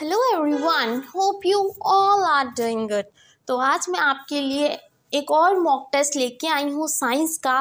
Hello everyone hope you all are doing good तो आज मैं आपके लिए एक और मॉक टेस्ट लेके आई हूँ साइंस का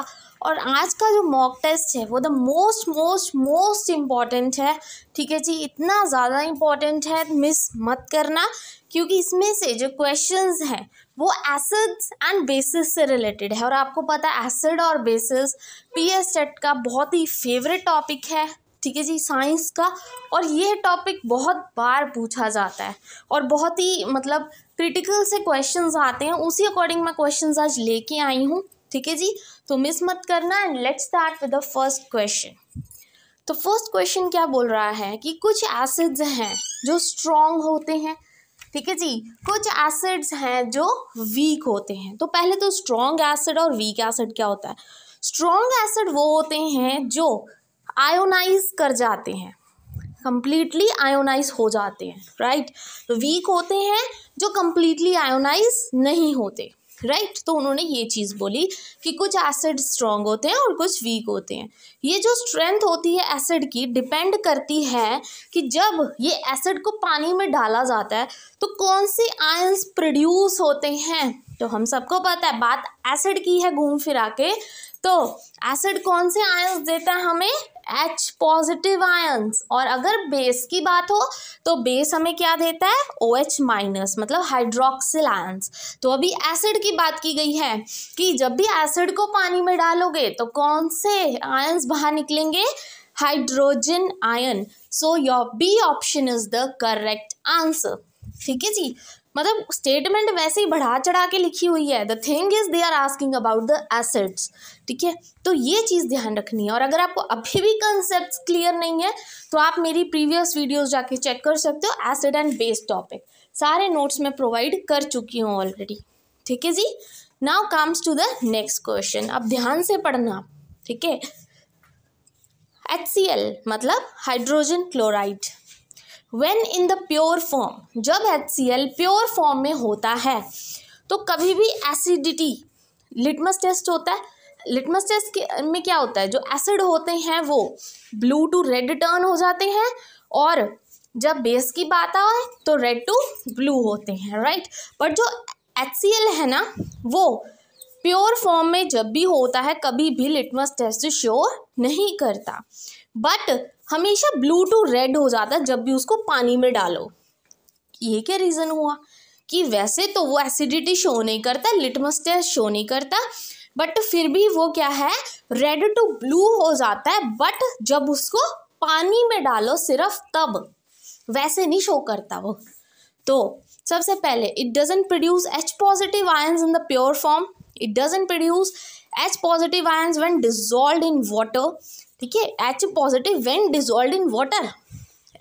और आज का जो मॉक टेस्ट है वो the most most most important है ठीक है जी इतना ज़्यादा इम्पॉर्टेंट है मिस मत करना क्योंकि इसमें से जो क्वेश्चंस हैं वो एसिड्स एंड बेसिस से रिलेटेड है और आपको पता है एसिड और बेसिस पी एस का बहुत ही फेवरेट टॉपिक है ठीक है जी साइंस का और यह टॉपिक बहुत बार पूछा जाता है और बहुत ही मतलब क्रिटिकल से क्वेश्चंस आते हैं उसी अकॉर्डिंग मैं क्वेश्चंस आज लेके आई हूँ ठीक है जी तो मिस मत करना and let's start with the first question तो फर्स्ट क्वेश्चन क्या बोल रहा है कि कुछ एसिड्स हैं जो स्ट्रॉन्ग होते हैं ठीक है जी कुछ एसिड्स हैं जो वीक होते हैं तो पहले तो स्ट्रॉन्ग एसिड और वीक एसिड क्या होता है स्ट्रॉन्ग एसिड वो होते हैं जो आयोनाइज कर जाते हैं कम्प्लीटली आयोनाइज हो जाते हैं राइट तो वीक होते हैं जो कम्प्लीटली आयोनाइज नहीं होते राइट right? तो उन्होंने ये चीज़ बोली कि कुछ एसिड स्ट्रॉन्ग होते हैं और कुछ वीक होते हैं ये जो स्ट्रेंथ होती है एसिड की डिपेंड करती है कि जब ये एसिड को पानी में डाला जाता है तो कौन से आयंस प्रोड्यूस होते हैं तो हम सबको पता है बात एसिड की है घूम फिरा के तो एसिड कौन से आयंस देता है हमें एच पॉजिटिव आयंस और अगर बेस की बात हो तो बेस हमें क्या देता है ओ एच माइनस मतलब हाइड्रोक्सिल आयंस तो अभी एसिड की बात की गई है कि जब भी एसिड को पानी में डालोगे तो कौन से आयंस बाहर निकलेंगे hydrogen ion so your B option is the correct answer ठीक है जी मतलब स्टेटमेंट वैसे ही बढ़ा चढ़ा के लिखी हुई है the thing is they are asking about the acids ठीक है तो ये चीज़ ध्यान रखनी है और अगर आपको अभी भी कंसेप्ट क्लियर नहीं है तो आप मेरी प्रीवियस वीडियोज़ जाके चेक कर सकते हो एसिड एंड बेस टॉपिक सारे नोट्स मैं प्रोवाइड कर चुकी हूँ ऑलरेडी ठीक है जी now comes to the next question अब ध्यान से पढ़ना ठीक है एच सी एल मतलब hydrogen chloride when in the pure form जब H C L pure form में होता है तो कभी भी एसिडिटी लिटमस टेस्ट होता है लिटमस टेस्ट में क्या होता है जो एसिड होते हैं वो ब्लू टू रेड टर्न हो जाते हैं और जब बेस की बात आए तो रेड टू ब्लू होते हैं राइट बट जो एच है ना वो प्योर फॉर्म में जब भी होता है कभी भी लिटमस टेस्ट शो नहीं करता बट हमेशा ब्लू टू रेड हो जाता है जब भी उसको पानी में डालो ये क्या रीज़न हुआ कि वैसे तो वो एसिडिटी शो नहीं करता लिटमस टेस्ट शो नहीं करता बट फिर भी वो क्या है रेड टू ब्लू हो जाता है बट जब उसको पानी में डालो सिर्फ तब वैसे नहीं शो करता वो तो सबसे पहले it doesn't produce H positive ions in the pure form it doesn't produce H positive ions when dissolve in water ठीक है H positive when dissolve in water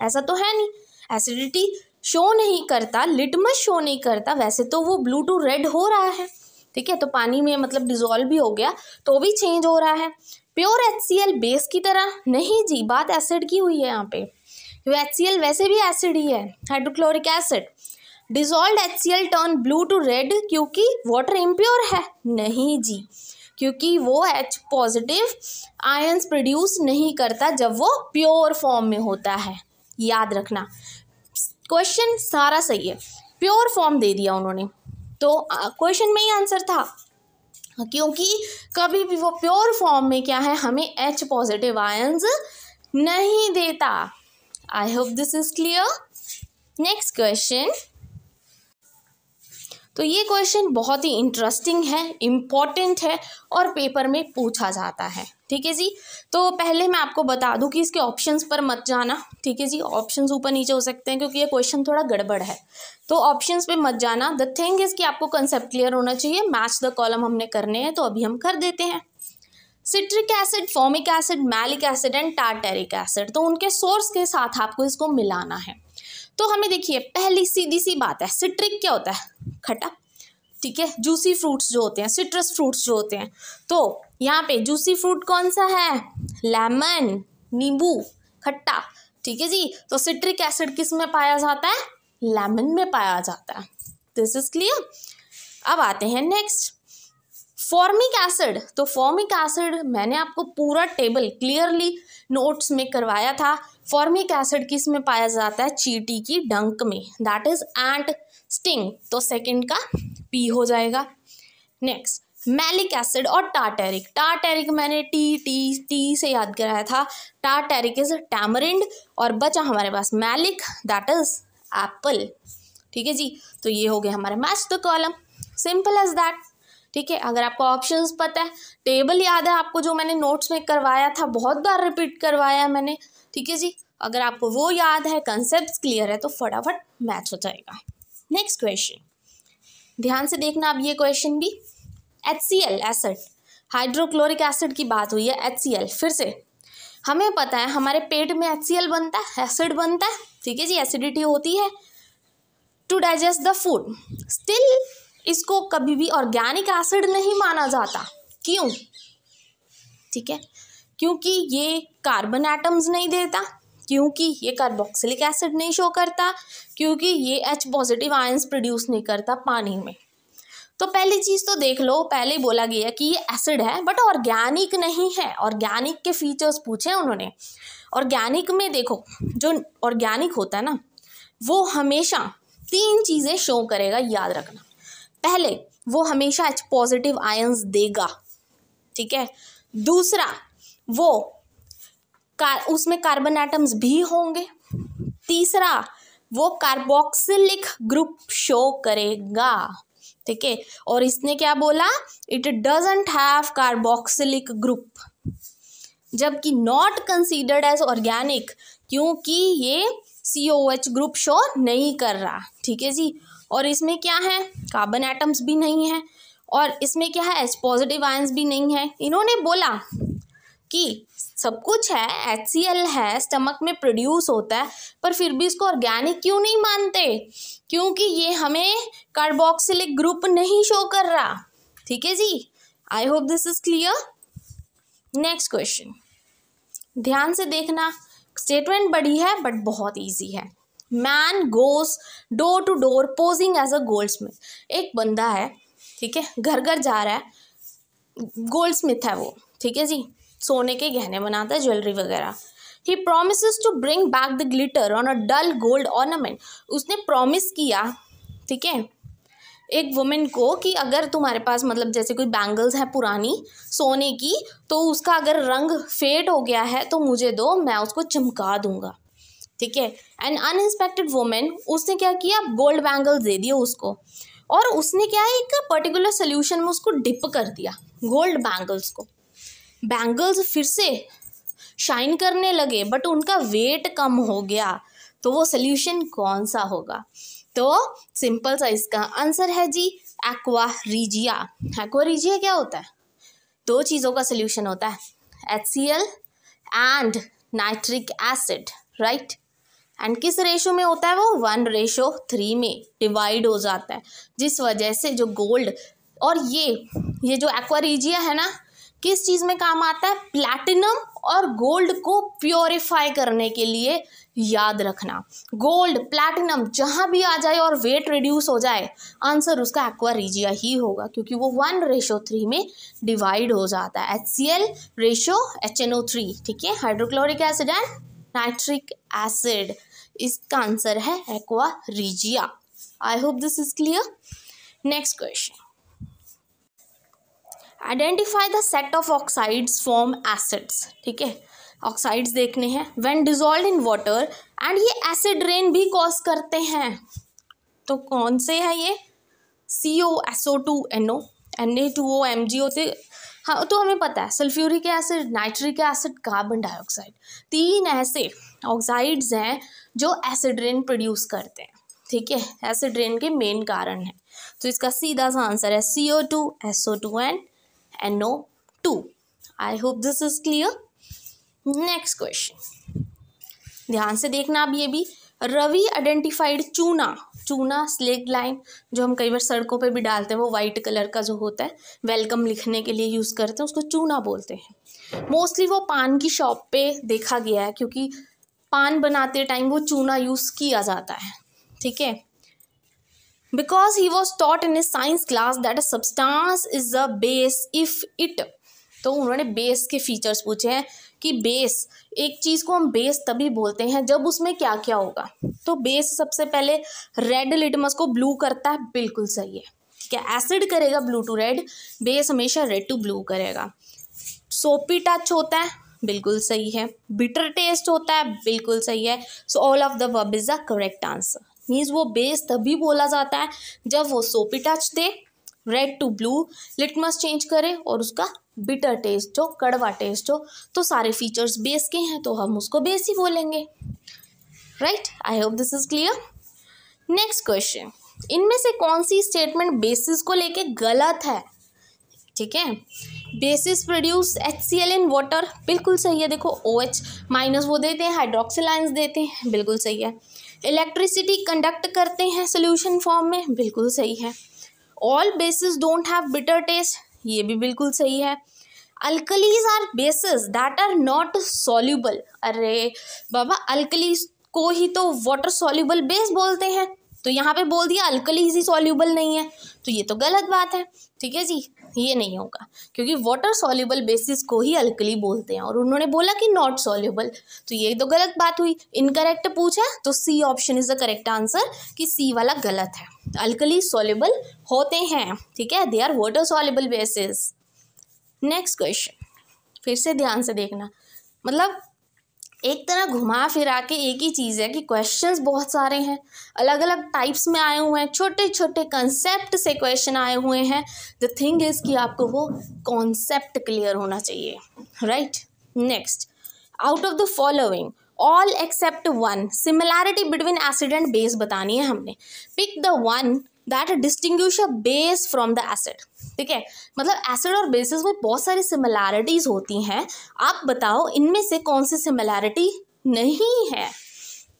ऐसा तो है नहीं एसिडिटी शो नहीं करता लिटमस शो नहीं करता वैसे तो वो ब्लू टू रेड हो रहा है ठीक है तो पानी में मतलब डिजोल्व भी हो गया तो भी चेंज हो रहा है प्योर एच बेस की तरह नहीं जी बात एसिड की हुई है यहाँ पे एच सी वैसे भी एसिड ही है hydrochloric acid dissolve H C turn blue to red क्योंकि वाटर इम्प्योर है नहीं जी क्योंकि वो एच पॉजिटिव आयंस प्रोड्यूस नहीं करता जब वो प्योर फॉर्म में होता है याद रखना क्वेश्चन सारा सही है प्योर फॉर्म दे दिया उन्होंने तो क्वेश्चन में ही आंसर था क्योंकि कभी भी वो प्योर फॉर्म में क्या है हमें एच पॉजिटिव आयंस नहीं देता I hope this is clear next question तो ये क्वेश्चन बहुत ही इंटरेस्टिंग है इम्पॉर्टेंट है और पेपर में पूछा जाता है ठीक है जी तो पहले मैं आपको बता दूं कि इसके ऑप्शंस पर मत जाना ठीक है जी ऑप्शंस ऊपर नीचे हो सकते हैं क्योंकि ये क्वेश्चन थोड़ा गड़बड़ है तो ऑप्शंस पे मत जाना द थिंग इज़ कि आपको कंसेप्ट क्लियर होना चाहिए मैच द कॉलम हमने करने हैं तो अभी हम कर देते हैं citric acid formic acid malic acid and tartaric acid तो उनके सोर्स के साथ आपको इसको मिलाना है तो हमें देखिए पहली सीधी सी बात है सिट्रिक क्या होता है खट्टा ठीक है जूसी फ्रूट्स जो होते हैं सिट्रस फ्रूट्स जो होते हैं तो यहाँ पे जूसी फ्रूट कौन सा है लेमन नींबू खट्टा ठीक है जी तो सिट्रिक एसिड किस में पाया जाता है लेमन में पाया जाता है दिस इज क्लियर अब आते हैं नेक्स्ट फॉर्मिक एसिड तो फॉर्मिक एसिड मैंने आपको पूरा टेबल क्लियरली नोट्स में करवाया था फॉर्मिक एसिड किस में पाया जाता है चीटी की डंक में दैट इज एंट स्टिंग तो सेकंड का पी हो जाएगा नेक्स्ट मैलिक एसिड और टाटेरिक टाटेरिक मैंने टी टी टी से याद कराया था टाटेरिक इज टैमरिंड और बचा हमारे पास मैलिक दैट इज एप्पल ठीक है जी तो ये हो गया हमारे match the column simple as that ठीक है अगर आपको ऑप्शंस पता है टेबल याद है आपको जो मैंने नोट्स में करवाया था बहुत बार रिपीट करवाया मैंने ठीक है जी अगर आपको वो याद है कंसेप्ट क्लियर है तो फटाफट मैच हो जाएगा नेक्स्ट क्वेश्चन ध्यान से देखना अब ये क्वेश्चन भी H C L acid hydrochloric acid की बात हुई है एच सी एल फिर से हमें पता है हमारे पेट में एच सी एल बनता है एसिड बनता है ठीक है जी एसिडिटी होती है to digest the food still इसको कभी भी ऑर्गेनिक एसिड नहीं माना जाता क्यों ठीक है क्योंकि ये कार्बन एटम्स नहीं देता क्योंकि ये कार्बोक्सिलिक एसिड नहीं शो करता क्योंकि ये एच पॉजिटिव आयंस प्रोड्यूस नहीं करता पानी में तो पहली चीज़ तो देख लो पहले बोला गया कि ये एसिड है बट ऑर्गेनिक नहीं है ऑर्गेनिक के फीचर्स पूछे उन्होंने ऑर्गेनिक में देखो जो ऑर्गेनिक होता है ना वो हमेशा तीन चीज़ें शो करेगा याद रखना पहले वो हमेशा एच पॉजिटिव आयंस देगा ठीक है दूसरा वो कार उसमें कार्बन एटम्स भी होंगे तीसरा वो कार्बोक्सिलिक ग्रुप शो करेगा ठीक है और इसने क्या बोला it doesn't have carboxylic group जबकि नॉट कंसीडर्ड एज ऑर्गेनिक क्योंकि ये C O H group show नहीं कर रहा ठीक है जी और इसमें क्या है कार्बन एटम्स भी नहीं है और इसमें क्या है एच पॉजिटिव आयंस भी नहीं है इन्होंने बोला की सब कुछ है एच है स्टमक में प्रोड्यूस होता है पर फिर भी इसको ऑर्गेनिक क्यों नहीं मानते क्योंकि ये हमें कार्बोक्सिलिक ग्रुप नहीं शो कर रहा ठीक है जी I hope this is clear next question ध्यान से देखना स्टेटमेंट बड़ी है बट बहुत ईजी है man goes door to door posing as a goldsmith एक बंदा है ठीक है घर घर जा रहा है गोल्ड स्मिथ है वो ठीक है जी सोने के गहने बनाता है ज्वेलरी वगैरह ही promise to bring back the glitter on a dull gold ornament उसने प्रोमिस किया ठीक है एक वुमेन को कि अगर तुम्हारे पास मतलब जैसे कोई बैंगल्स हैं पुरानी सोने की तो उसका अगर रंग फेड हो गया है तो मुझे दो मैं उसको चमका दूंगा ठीक है एंड अनएक्सपेक्टेड वुमेन उसने क्या किया गोल्ड बैंगल दे दिए उसको और उसने क्या है एक पर्टिकुलर सोल्यूशन में उसको डिप कर दिया गोल्ड बैंगल्स को बैंगल्स फिर से शाइन करने लगे बट उनका वेट कम हो गया तो वो सल्यूशन कौन सा होगा तो सिंपल सा इसका आंसर है जी एक्वा रिजिया एक्वा रिजिया क्या होता है दो चीज़ों का सल्यूशन होता है H C L and nitric acid right and किस रेशो में होता है वो वन रेशो थ्री में डिवाइड हो जाता है जिस वजह से जो गोल्ड और ये ये जो रिजिया है ना किस चीज़ में काम आता है प्लैटिनम और गोल्ड को प्योरीफाई करने के लिए याद रखना गोल्ड प्लैटिनम जहां भी आ जाए और वेट रिड्यूस हो जाए आंसर उसका एक्वा रीजिया ही होगा क्योंकि वो वन रेशो थ्री में डिवाइड हो जाता है H C L ratio H N O three ठीक है hydrochloric acid and nitric acid इसका आंसर है aqua regia I hope this is clear next question identify the set of oxides form acids ठीक है oxides देखने हैं when dissolve in water and ये acid rain भी कॉज करते हैं तो कौन से हैं ये C O S O two N O N A two O M G O से हाँ तो हमें पता है sulphuric acid nitric acid carbon dioxide तीन ऐसे ऑक्साइड्स हैं जो एसिड रेन प्रोड्यूस करते हैं ठीक है एसिड रेन के मेन कारण है तो इसका सीधा सा आंसर है C O two S O two and and no two I hope this is clear. Next question. ध्यान से देखना अब ये भी रवि आइडेंटिफाइड चूना चूना स्लेग लाइन जो हम कई बार सड़कों पे भी डालते हैं वो वाइट कलर का जो होता है वेलकम लिखने के लिए यूज़ करते हैं उसको चूना बोलते हैं मोस्टली वो पान की शॉप पे देखा गया है क्योंकि पान बनाते टाइम वो चूना यूज़ किया जाता है ठीक है because he was taught in his science class that a substance is a base if it तो उन्होंने बेस के फीचर्स पूछे हैं कि बेस एक चीज़ को हम बेस तभी बोलते हैं जब उसमें क्या क्या होगा तो बेस सबसे पहले रेड लिटमस को ब्लू करता है बिल्कुल सही है ठीक है एसिड करेगा ब्लू टू रेड बेस हमेशा रेड टू ब्लू करेगा सोपी टच होता है बिल्कुल सही है बिटर टेस्ट होता है बिल्कुल सही है so all of the above is the correct answer means वो बेस तभी बोला जाता है जब वो सोपी टच दे red to blue litmus change करे और उसका बिटर टेस्ट हो कड़वा टेस्ट हो तो सारे फीचर्स बेस के हैं तो हम उसको बेस ही बोलेंगे right I hope this is clear next question इनमें से कौन सी स्टेटमेंट बेसिस को लेके गलत है ठीक है bases produce H C L in water बिल्कुल सही है देखो ओ एच माइनस वो देते हैं हाइड्रोक्सीलाइंस देते हैं बिल्कुल सही है इलेक्ट्रिसिटी कंडक्ट करते हैं सोल्यूशन फॉर्म में बिल्कुल सही है all bases don't have bitter taste ये भी बिल्कुल सही है alkalis are bases that are not soluble अरे बाबा अल्कलीज को ही तो वाटर सॉल्यूबल बेस बोलते हैं तो यहाँ पे बोल दिया अल्कलीज ही सॉल्यूबल नहीं है तो ये तो गलत बात है ठीक है जी ये नहीं होगा क्योंकि वाटर सॉल्यूबल बेसिस को ही अल्कली बोलते हैं और उन्होंने बोला कि नॉट सॉल्यूबल तो ये तो गलत बात हुई इनकरेक्ट पूछा तो C option is the correct answer कि सी वाला गलत है अल्कली सॉल्यूबल होते हैं ठीक है they are water soluble bases next question फिर से ध्यान से देखना मतलब एक तरह घुमा फिरा के एक ही चीज़ है कि क्वेश्चंस बहुत सारे हैं अलग अलग टाइप्स में आए हुए हैं छोटे छोटे कंसेप्ट से क्वेश्चन आए हुए हैं द थिंग इज़ कि आपको वो कॉन्सेप्ट क्लियर होना चाहिए right next out of the following all except one similarity between acid and base बतानी है हमने pick the one that distinguish a base from the acid ठीक है मतलब एसिड और बेसिस में बहुत सारी सिमिलैरिटीज़ होती हैं आप बताओ इनमें से कौन सी सिमिलैरिटी नहीं है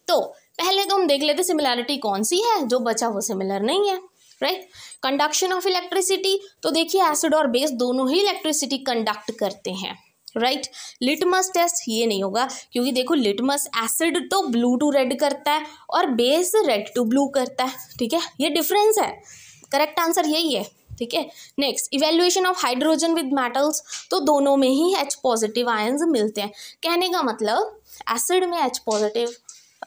तो पहले तो हम देख लेते सिमिलैरिटी कौन सी है जो बचा वो सिमिलर नहीं है राइट कंडक्शन ऑफ इलेक्ट्रिसिटी तो देखिए एसिड और बेस दोनों ही इलेक्ट्रिसिटी कंडक्ट करते हैं राइट लिटमस टेस्ट ये नहीं होगा क्योंकि देखो लिटमस एसिड तो ब्लू टू रेड करता है और बेस रेड टू ब्लू करता है ठीक है ये डिफरेंस है करेक्ट आंसर यही है ठीक है next evolution of hydrogen with metals तो दोनों में ही एच पॉजिटिव आयन्स मिलते हैं कहने का मतलब एसिड में एच पॉजिटिव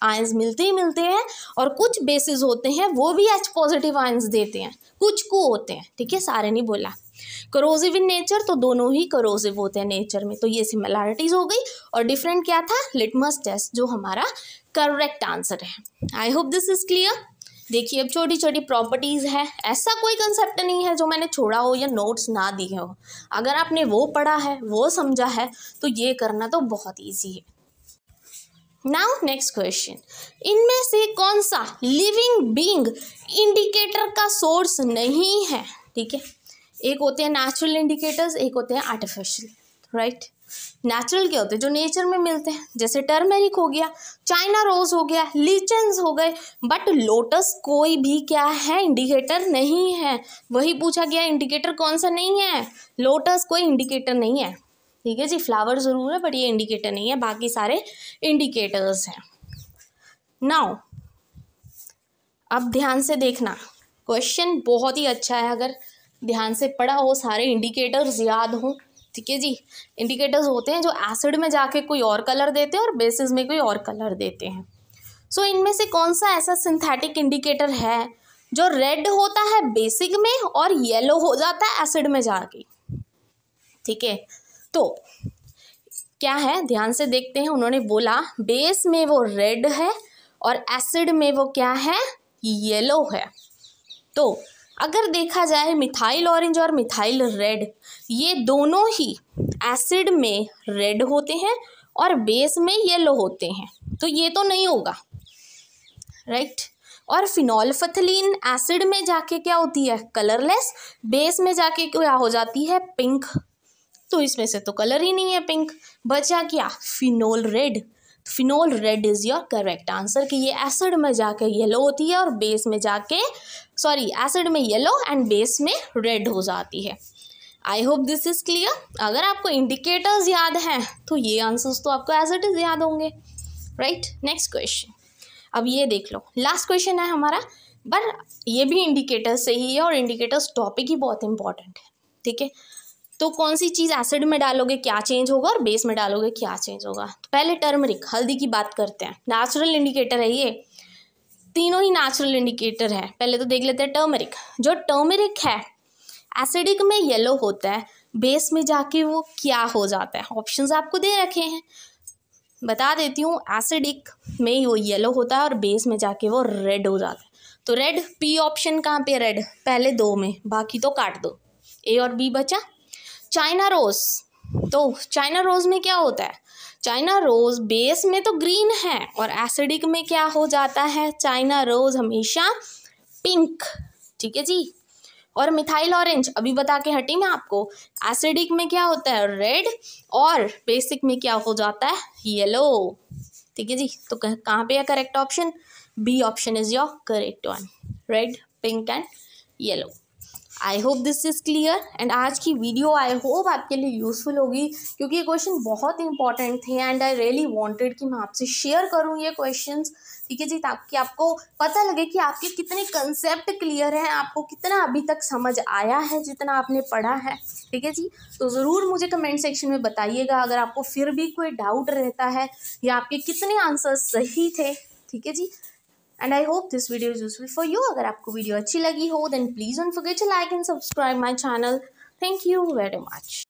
आयन्स मिलते ही मिलते हैं और कुछ बेसिस होते हैं वो भी एच पॉजिटिव आयन्स देते हैं कुछ को होते हैं ठीक है सारे नहीं बोला करोजिव इन नेचर तो दोनों ही करोजिव होते हैं नेचर में तो ये सिमिलैरिटीज़ हो गई और डिफरेंट क्या था लिटमस टेस्ट जो हमारा करेक्ट आंसर है I hope this is clear देखिए अब छोटी छोटी प्रॉपर्टीज़ है ऐसा कोई कंसेप्ट नहीं है जो मैंने छोड़ा हो या नोट्स ना दिए हो अगर आपने वो पढ़ा है वो समझा है तो ये करना तो बहुत ईजी है नाउ नेक्स्ट क्वेश्चन इनमें से कौन सा लिविंग बींग इंडिकेटर का सोर्स नहीं है ठीक है एक होते हैं नेचुरल इंडिकेटर्स एक होते हैं आर्टिफिशियल राइट नेचुरल क्या होते हैं जो नेचर में मिलते हैं जैसे टर्मेरिक हो गया चाइना रोज हो गया लीचेंस हो गए बट लोटस कोई भी क्या है इंडिकेटर नहीं है वही पूछा गया इंडिकेटर कौन सा नहीं है लोटस कोई इंडिकेटर नहीं है ठीक है जी फ्लावर ज़रूर है बट ये इंडिकेटर नहीं है बाकी सारे इंडिकेटर्स हैं नाउ अब ध्यान से देखना क्वेश्चन बहुत ही अच्छा है अगर ध्यान से पढ़ा हो सारे इंडिकेटर्स याद हों ठीक है जी इंडिकेटर्स होते हैं जो एसिड में जाके कोई और कलर देते हैं और बेसिस में कोई और कलर देते हैं सो so, इनमें से कौन सा ऐसा सिंथेटिक इंडिकेटर है जो रेड होता है बेसिक में और येलो हो जाता है एसिड में जाके ठीक है तो क्या है ध्यान से देखते हैं उन्होंने बोला बेस में वो रेड है और एसिड में वो क्या है येलो है तो अगर देखा जाए मिथाइल ऑरेंज और मिथाइल रेड ये दोनों ही एसिड में रेड होते हैं और बेस में येलो होते हैं तो ये तो नहीं होगा राइट और फिनॉल्फथलीन एसिड में जाके क्या होती है कलरलेस बेस में जाके क्या हो जाती है पिंक तो इसमें से तो कलर ही नहीं है पिंक बचा क्या phenol red phenol red is your correct answer कि ये एसिड में जाके येलो होती है और बेस में जाके सॉरी एसिड में येलो एंड बेस में रेड हो जाती है I hope this is clear अगर आपको इंडिकेटर्स याद हैं तो ये आंसर्स तो आपको एज इट इज़ याद होंगे राइट नेक्स्ट क्वेश्चन अब ये देख लो लास्ट क्वेश्चन है हमारा बट ये भी इंडिकेटर्स से ही है और इंडिकेटर्स टॉपिक ही बहुत इंपॉर्टेंट है ठीक है तो कौन सी चीज़ एसिड में डालोगे क्या चेंज होगा और बेस में डालोगे क्या चेंज होगा तो पहले टर्मरिक हल्दी की बात करते हैं नेचुरल इंडिकेटर है ये तीनों ही नेचुरल इंडिकेटर है पहले तो देख लेते हैं टर्मरिक जो टर्मरिक है एसिडिक में येलो होता है बेस में जाके वो क्या हो जाता है ऑप्शंस आपको दे रखे हैं बता देती हूँ एसिडिक में वो येलो होता है और बेस में जाके वो रेड हो जाता है तो रेड पी ऑप्शन कहाँ पे रेड पहले दो में बाकी तो काट दो ए और बी बचा चाइना रोज़ तो चाइना रोज़ में क्या होता है चाइना रोज़ बेस में तो ग्रीन है और एसिडिक में क्या हो जाता है चाइना रोज़ हमेशा पिंक ठीक है जी और मिथाइल ऑरेंज अभी बता के हटी मैं आपको एसिडिक में क्या होता है रेड और बेसिक में क्या हो जाता है येलो ठीक है जी तो कह, कहाँ पे है correct option B option is your correct one red pink and yellow I hope this is clear and आज की वीडियो आई होप आपके लिए यूज़फुल होगी क्योंकि ये क्वेश्चन बहुत इंपॉर्टेंट थे एंड आई रियली वॉन्टेड कि मैं आपसे शेयर करूँ ये क्वेश्चन ठीक है जी ताकि आपको पता लगे कि आपके कितने कंसेप्ट क्लियर हैं आपको कितना अभी तक समझ आया है जितना आपने पढ़ा है ठीक है जी तो ज़रूर मुझे कमेंट सेक्शन में बताइएगा अगर आपको फिर भी कोई डाउट रहता है या आपके कितने आंसर सही थे ठीक है जी and I hope this video is useful for you अगर आपको वीडियो अच्छी लगी हो then please don't forget to like and subscribe my channel thank you very much